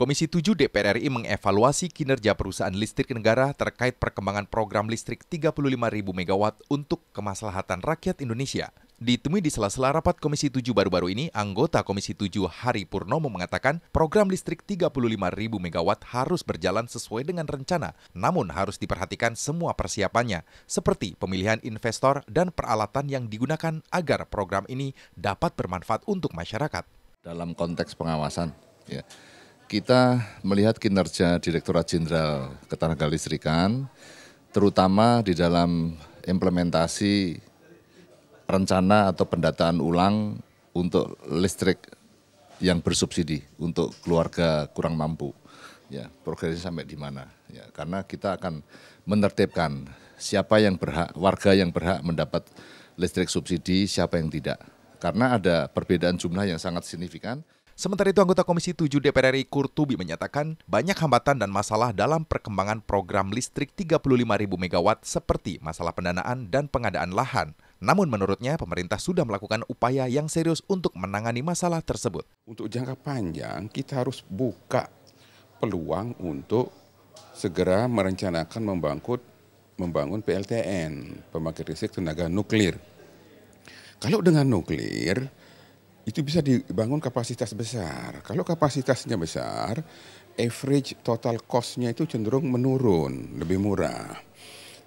Komisi 7 DPR RI mengevaluasi kinerja perusahaan listrik negara terkait perkembangan program listrik 35.000 MW untuk kemaslahatan rakyat Indonesia. Ditemui di sela-sela rapat Komisi 7 baru-baru ini, anggota Komisi 7 Hari Purnomo mengatakan program listrik 35.000 MW harus berjalan sesuai dengan rencana, namun harus diperhatikan semua persiapannya, seperti pemilihan investor dan peralatan yang digunakan agar program ini dapat bermanfaat untuk masyarakat. Dalam konteks pengawasan, ya, kita melihat kinerja Direktorat Jenderal Ketenagalistrikan, terutama di dalam implementasi rencana atau pendataan ulang untuk listrik yang bersubsidi untuk keluarga kurang mampu. Ya, progresnya sampai di mana? Ya, karena kita akan menertibkan siapa yang berhak, warga yang berhak mendapat listrik subsidi, siapa yang tidak. Karena ada perbedaan jumlah yang sangat signifikan. Sementara itu, anggota Komisi 7 DPR RI Kurtubi menyatakan banyak hambatan dan masalah dalam perkembangan program listrik 35.000 MW seperti masalah pendanaan dan pengadaan lahan. Namun menurutnya pemerintah sudah melakukan upaya yang serius untuk menangani masalah tersebut. Untuk jangka panjang kita harus buka peluang untuk segera merencanakan membangkut membangun PLTN, pembangkit listrik tenaga nuklir. Kalau dengan nuklir, itu bisa dibangun kapasitas besar. Kalau kapasitasnya besar, average total cost-nya itu cenderung menurun, lebih murah.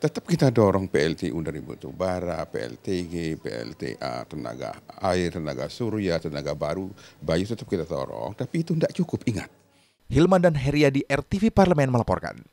Tetap kita dorong PLTU dari batu bara, PLTG, PLTA, tenaga air, tenaga surya, tenaga baru, bayu tetap kita dorong, tapi itu tidak cukup, ingat. Hilman dan Heriadi RTV Parlemen melaporkan.